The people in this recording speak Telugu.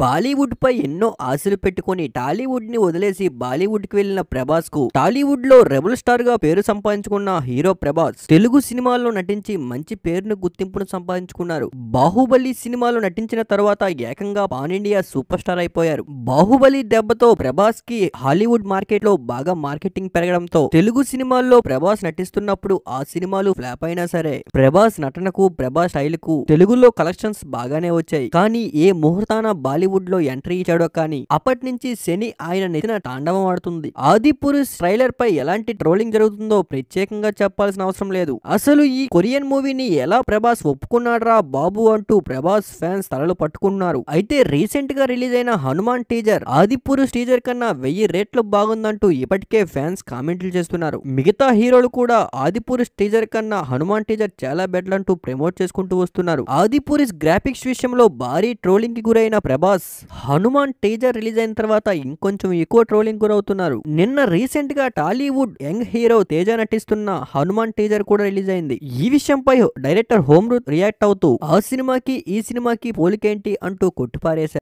బాలీవుడ్పై ఎన్నో ఆశలు పెట్టుకుని టాలీవుడ్ని వదిలేసి బాలీవుడ్కి వెళ్ళిన ప్రభాస్కు టాలీవుడ్లో రెబుల్ స్టార్గా పేరు సంపాదించుకున్న హీరో ప్రభాస్ తెలుగు సినిమాల్లో నటించి మంచి పేరును గుర్తింపును సంపాదించుకున్నారు బాహుబలి సినిమాలో నటించిన తర్వాత ఏకంగా పాన్ ఇండియా సూపర్ స్టార్ అయిపోయారు బాహుబలి దెబ్బతో ప్రభాస్కి హాలీవుడ్ మార్కెట్లో బాగా మార్కెటింగ్ పెరగడంతో తెలుగు సినిమాల్లో ప్రభాస్ నటిస్తున్నప్పుడు ఆ సినిమాలు ఫ్లాప్ అయినా సరే ప్రభాస్ నటనకు ప్రభాస్ స్టైల్కు తెలుగులో కలెక్షన్స్ బాగానే వచ్చాయి కానీ ఏ ముహూర్తాన బాలీవుడ్ లో ఎంట్రీ ఇచ్చాడో కానీ అప్పటి నుంచి శని ఆయన నెత్తిన తాండవం ఆడుతుంది పురుష్ ట్రైలర్ పై ఎలాంటి ట్రోలింగ్ జరుగుతుందో ప్రత్యేకంగా చెప్పాల్సిన అవసరం లేదు అసలు ఈ కొరియన్ మూవీని ఎలా ప్రభాస్ ఒప్పుకున్నాడ్రా బాబు అంటూ ప్రభాస్ ఫ్యాన్స్ తలలు పట్టుకున్నారు అయితే రీసెంట్ గా రిలీజ్ అయిన హనుమాన్ టీజర్ ఆదిపురుష్ టీజర్ కన్నా వెయ్యి రేట్లు బాగుందంటూ ఇప్పటికే ఫ్యాన్స్ కామెంట్లు చేస్తున్నారు మిగతా హీరోలు కూడా ఆదిపురుష్ టీజర్ కన్నా హనుమాన్ టీజర్ చాలా బెటర్ అంటూ ప్రమోట్ చేసుకుంటూ వస్తున్నారు ఆదిపురుష్ గ్రాఫిక్స్ విషయంలో భారీ ట్రోలింగ్ కి గురైన ప్రభాస్ ప్రభాస్ హనుమాన్ టీజర్ రిలీజ్ అయిన తర్వాత ఇంకొంచెం ఎక్కువ ట్రోలింగ్ గురవుతున్నారు నిన్న రీసెంట్ గా టాలీవుడ్ యంగ్ హీరో తేజ నటిస్తున్న హనుమాన్ టీజర్ కూడా రిలీజ్ అయింది ఈ విషయంపై డైరెక్టర్ హోమ్రూత్ రియాక్ట్ అవుతూ ఆ సినిమాకి ఈ సినిమాకి పోలికేంటి అంటూ కొట్టిపారేశారు